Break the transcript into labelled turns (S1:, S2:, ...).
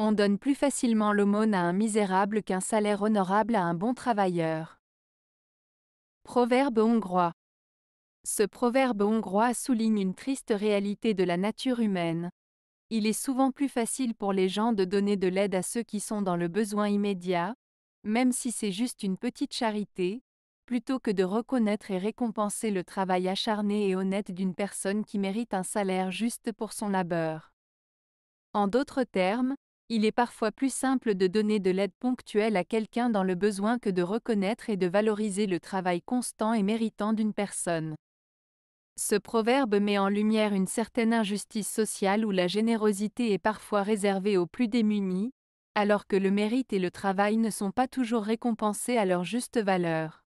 S1: On donne plus facilement l'aumône à un misérable qu'un salaire honorable à un bon travailleur. Proverbe hongrois. Ce proverbe hongrois souligne une triste réalité de la nature humaine. Il est souvent plus facile pour les gens de donner de l'aide à ceux qui sont dans le besoin immédiat, même si c'est juste une petite charité, plutôt que de reconnaître et récompenser le travail acharné et honnête d'une personne qui mérite un salaire juste pour son labeur. En d'autres termes, il est parfois plus simple de donner de l'aide ponctuelle à quelqu'un dans le besoin que de reconnaître et de valoriser le travail constant et méritant d'une personne. Ce proverbe met en lumière une certaine injustice sociale où la générosité est parfois réservée aux plus démunis, alors que le mérite et le travail ne sont pas toujours récompensés à leur
S2: juste valeur.